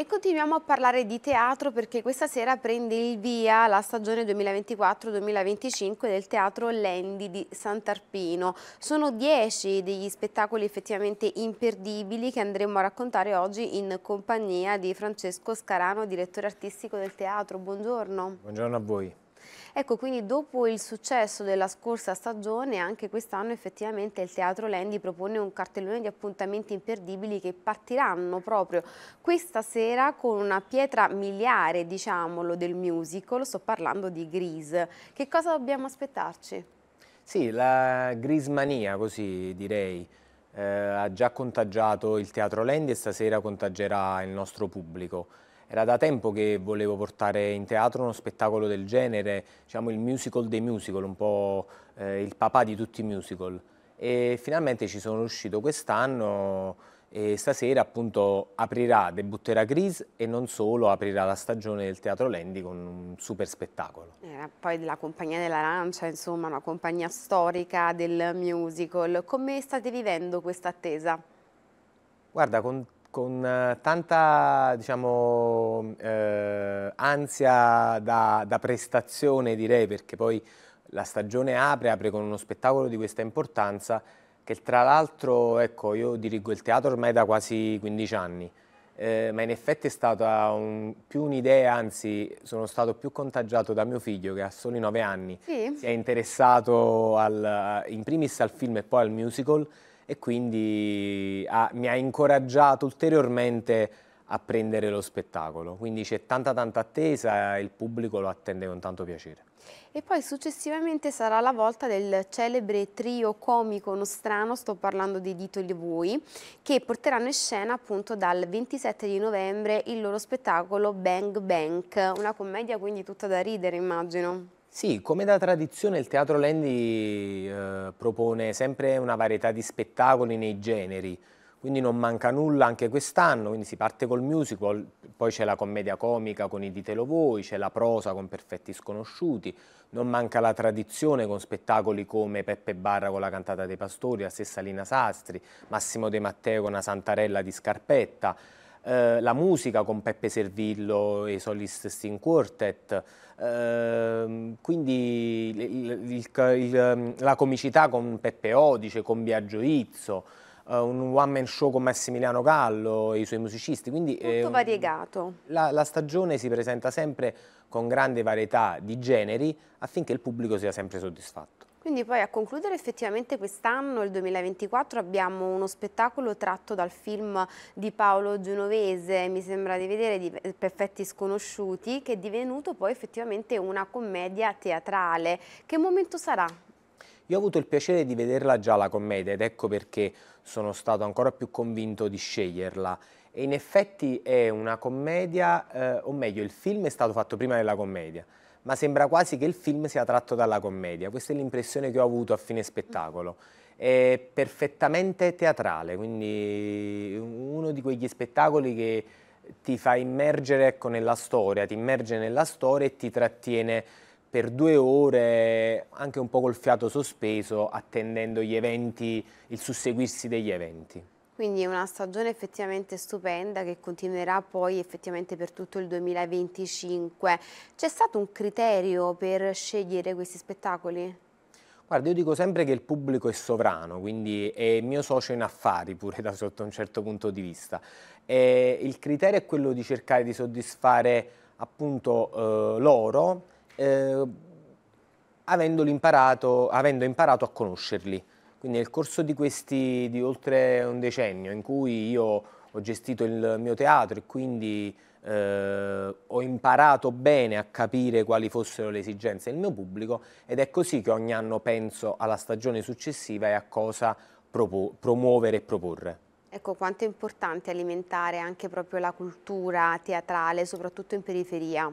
E continuiamo a parlare di teatro perché questa sera prende il via la stagione 2024-2025 del Teatro Lendi di Sant'Arpino. Sono dieci degli spettacoli effettivamente imperdibili che andremo a raccontare oggi in compagnia di Francesco Scarano, direttore artistico del teatro. Buongiorno. Buongiorno a voi. Ecco, quindi dopo il successo della scorsa stagione, anche quest'anno effettivamente il Teatro Lendi propone un cartellone di appuntamenti imperdibili che partiranno proprio questa sera con una pietra miliare, diciamolo, del musical. Sto parlando di Grease. Che cosa dobbiamo aspettarci? Sì, la Grismania, così direi. Eh, ha già contagiato il Teatro Lendi e stasera contagerà il nostro pubblico. Era da tempo che volevo portare in teatro uno spettacolo del genere, diciamo il musical dei musical, un po' eh, il papà di tutti i musical. E finalmente ci sono riuscito quest'anno e stasera appunto aprirà, debutterà Gris e non solo, aprirà la stagione del Teatro Lendi con un super spettacolo. Era poi la compagnia dell'Arancia, insomma una compagnia storica del musical. Come state vivendo questa attesa? Guarda, con con eh, tanta diciamo, eh, ansia da, da, prestazione direi perché poi la stagione apre, apre con uno spettacolo di questa importanza che tra l'altro ecco, io dirigo il teatro ormai da quasi 15 anni eh, ma in effetti è stata un, più un'idea, anzi sono stato più contagiato da mio figlio che ha solo 9 anni sì. si è interessato al, in primis al film e poi al musical e quindi ha, ah, mi ha incoraggiato ulteriormente a prendere lo spettacolo. Quindi c'è tanta tanta attesa e il pubblico lo attende con tanto piacere. E poi successivamente sarà la volta del celebre trio comico nostrano, sto parlando di Dito e Voi, che porteranno in scena appunto dal 27 di novembre il loro spettacolo Bang Bank, una commedia quindi tutta da ridere immagino. Sì, come da tradizione il Teatro Lendi eh, propone sempre una varietà di spettacoli nei generi, quindi non manca nulla anche quest'anno, quindi si parte col musical, poi c'è la commedia comica con i Ditelo Voi, c'è la prosa con Perfetti Sconosciuti, non manca la tradizione con spettacoli come Peppe Barra con la cantata dei Pastori, la stessa Lina Sastri, Massimo De Matteo con una Santarella di Scarpetta, eh, la musica con Peppe Servillo e i Solist Sting Quartet, eh, quindi il, il, il, ehm, la comicità con Peppe Odice, con Biagio Izzo, eh, un one man show con Massimiliano Gallo e i suoi musicisti. Quindi, Molto eh, variegato. La, la, stagione si presenta sempre con grande varietà di generi affinché il pubblico sia sempre soddisfatto. Quindi poi a concludere effettivamente quest'anno, il 2024, abbiamo uno spettacolo tratto dal film di Paolo Genovese, mi sembra di vedere, di Perfetti Sconosciuti, che è divenuto poi effettivamente una commedia teatrale. Che momento sarà? Io ho avuto il piacere di vederla già la commedia ed ecco perché sono stato ancora più convinto di sceglierla. E in effetti è una commedia, eh, o meglio il film è stato fatto prima della commedia, ma sembra quasi che il film sia tratto dalla commedia. Questa è l'impressione che ho avuto a fine spettacolo. È perfettamente teatrale, quindi uno di quegli spettacoli che ti fa immergere ecco, nella storia, ti immerge nella storia e ti trattiene per due ore anche un po' col fiato sospeso attendendo gli eventi, il susseguirsi degli eventi. Quindi è una stagione effettivamente stupenda che continuerà poi effettivamente per tutto il 2025. C'è stato un criterio per scegliere questi spettacoli? Guarda, io dico sempre che il pubblico è sovrano, quindi è mio socio in affari pure da sotto un certo punto di vista. E il criterio è quello di cercare di soddisfare appunto eh, loro eh, avendo imparato a conoscerli. Quindi nel corso di questi di oltre un decennio in cui io ho gestito il mio teatro e quindi eh, ho imparato bene a capire quali fossero le esigenze del mio pubblico ed è così che ogni anno penso alla stagione successiva e a cosa promuovere e proporre. Ecco quanto è importante alimentare anche proprio la cultura teatrale, soprattutto in periferia.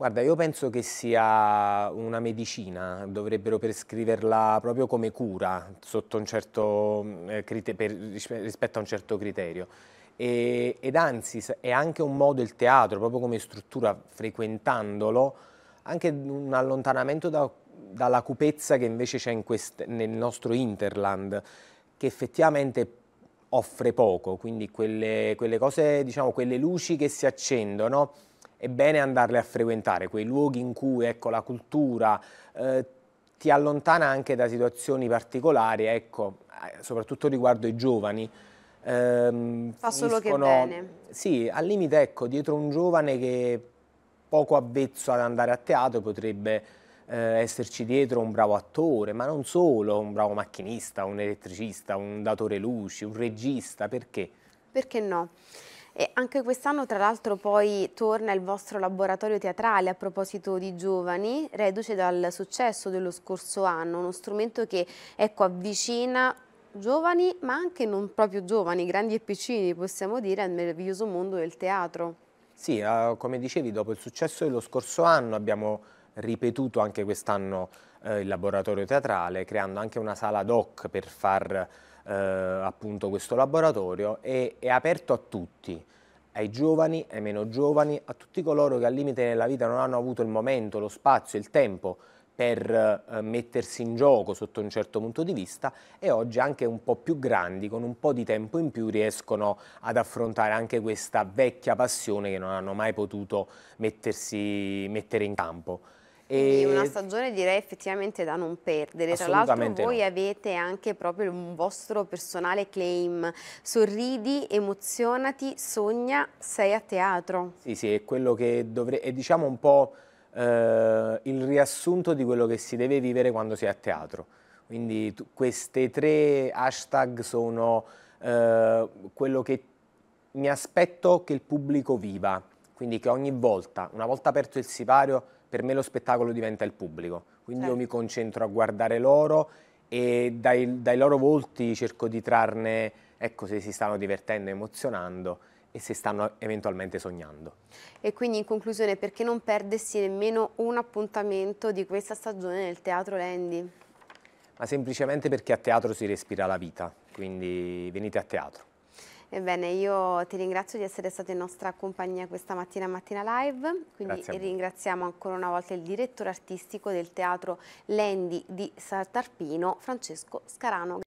Guarda, io penso che sia una medicina, dovrebbero prescriverla proprio come cura un certo, mm, eh, per, rispetto a un certo criterio. E, ed anzi, è anche un modo il teatro, proprio come struttura, frequentandolo, anche un allontanamento da, dalla cupezza che invece c'è in nel nostro Interland, che effettivamente offre poco, quindi quelle, quelle cose, diciamo, quelle luci che si accendono, è bene andarle a frequentare, quei luoghi in cui ecco, la cultura eh, ti allontana anche da situazioni particolari, ecco, eh, soprattutto riguardo i giovani. Ehm, Fa solo finiscono, che bene. Sì, al limite ecco, dietro un giovane che è poco avvezzo ad andare a teatro potrebbe eh, esserci dietro un bravo attore, ma non solo, un bravo macchinista, un elettricista, un datore luci, un regista, perché? Perché no? E anche quest'anno tra l'altro poi torna il vostro laboratorio teatrale a proposito di giovani, reduce dal successo dello scorso anno, uno strumento che ecco, avvicina giovani ma anche non proprio giovani, grandi e piccini possiamo dire, al meraviglioso mondo del teatro. Sì, ah, come dicevi, dopo il successo dello scorso anno abbiamo ripetuto anche quest'anno eh, il laboratorio teatrale, creando anche una sala ad hoc per far eh, appunto questo laboratorio e è aperto a tutti, ai giovani, ai meno giovani, a tutti coloro che al limite nella vita non hanno avuto il momento, lo spazio, il tempo per eh, mettersi in gioco sotto un certo punto di vista e oggi anche un po' più grandi, con un po' di tempo in più riescono ad affrontare anche questa vecchia passione che non hanno mai potuto mettersi, mettere in campo. E... Una stagione direi effettivamente da non perdere, tra l'altro voi no. avete anche proprio un vostro personale claim, sorridi, emozionati, sogna, sei a teatro. Sì sì, è quello che dovrei, è diciamo un po' eh, il riassunto di quello che si deve vivere quando si è a teatro. Quindi queste tre hashtag sono eh, quello che mi aspetto che il pubblico viva, quindi che ogni volta, una volta aperto il sipario, per me lo spettacolo diventa il pubblico. Quindi certo. io mi concentro a guardare loro e dai, dai loro volti cerco di trarne, ecco se si stanno divertendo, emozionando, e se stanno eventualmente sognando. E quindi in conclusione perché non perdersi nemmeno un appuntamento di questa stagione nel Teatro Landy? Ma semplicemente perché a teatro si respira la vita, quindi venite a teatro. Ebbene, io ti ringrazio di essere stato in nostra compagnia questa mattina Mattina Live, quindi ringraziamo ancora una volta il direttore artistico del teatro Lendi di Sartarpino, Francesco Scarano.